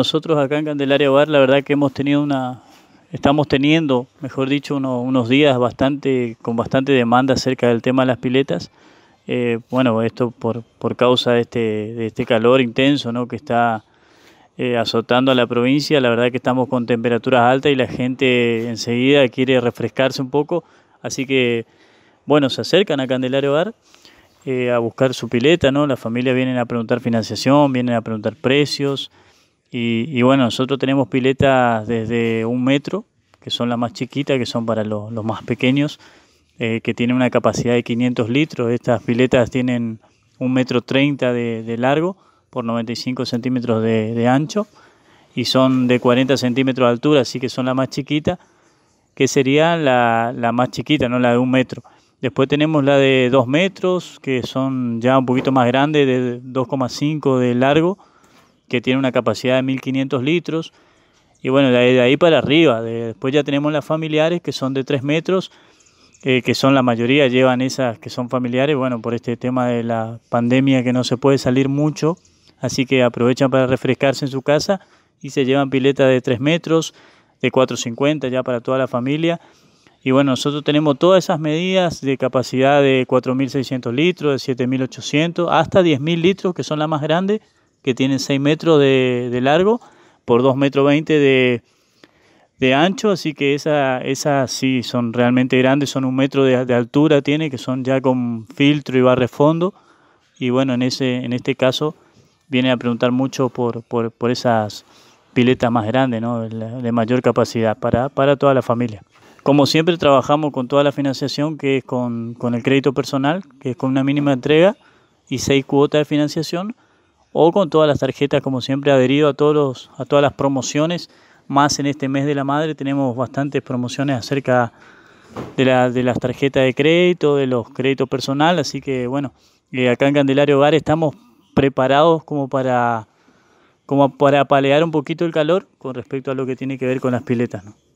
Nosotros acá en Candelaria Bar, la verdad que hemos tenido una, estamos teniendo, mejor dicho, unos días bastante, con bastante demanda acerca del tema de las piletas. Eh, bueno, esto por, causa de este, de este calor intenso que está eh, azotando a la provincia. La verdad que estamos con temperaturas altas y la gente enseguida quiere refrescarse un poco. Así que, bueno, se acercan a Candelario Bar eh, a buscar su pileta, ¿no? Las familias vienen a preguntar financiación, vienen a preguntar precios. Y, bueno, nosotros tenemos piletas desde un metro, que son las más chiquitas, que son para los, más pequeños, eh, que tienen una capacidad de 500 litros. Estas piletas tienen un metro 30 de, largo por 95 centímetros de, ancho y son de 40 centímetros de altura, así que son las más chiquita que sería la, más chiquita, no la de un metro. Después tenemos la de 2 metros, que son ya un poquito más grandes, de 2,5 de largo que tiene una capacidad de 1500 litros. Y bueno, de ahí, para arriba. después ya tenemos las familiares que son de 3 metros, eh, que son la mayoría, llevan esas que son familiares, bueno, por este tema de la pandemia que no se puede salir mucho. Así que aprovechan para refrescarse en su casa y se llevan piletas de 3 metros, de 4,50 ya para toda la familia. Y bueno, nosotros tenemos todas esas medidas de capacidad de 4.600 litros, de 7.800, hasta 10.000 litros, que son las más grandes que tienen 6 metros de, largo por 2 metros 20 de, ancho, así que esas esa, sí son realmente grandes, son un metro de, altura tiene, que son ya con filtro y barre fondo Y bueno, en, ese, en este caso viene a preguntar mucho por, por, esas piletas más grandes, ¿no? de, mayor capacidad para, toda la familia. Como siempre trabajamos con toda la financiación, que es con, el crédito personal, que es con una mínima entrega y seis cuotas de financiación o con todas las tarjetas como siempre adherido a todos a todas las promociones más en este mes de la madre tenemos bastantes promociones acerca de, la, de las tarjetas de crédito de los créditos personal así que bueno eh, acá en Candelario Hogar estamos preparados como para como para palear un poquito el calor con respecto a lo que tiene que ver con las piletas ¿no?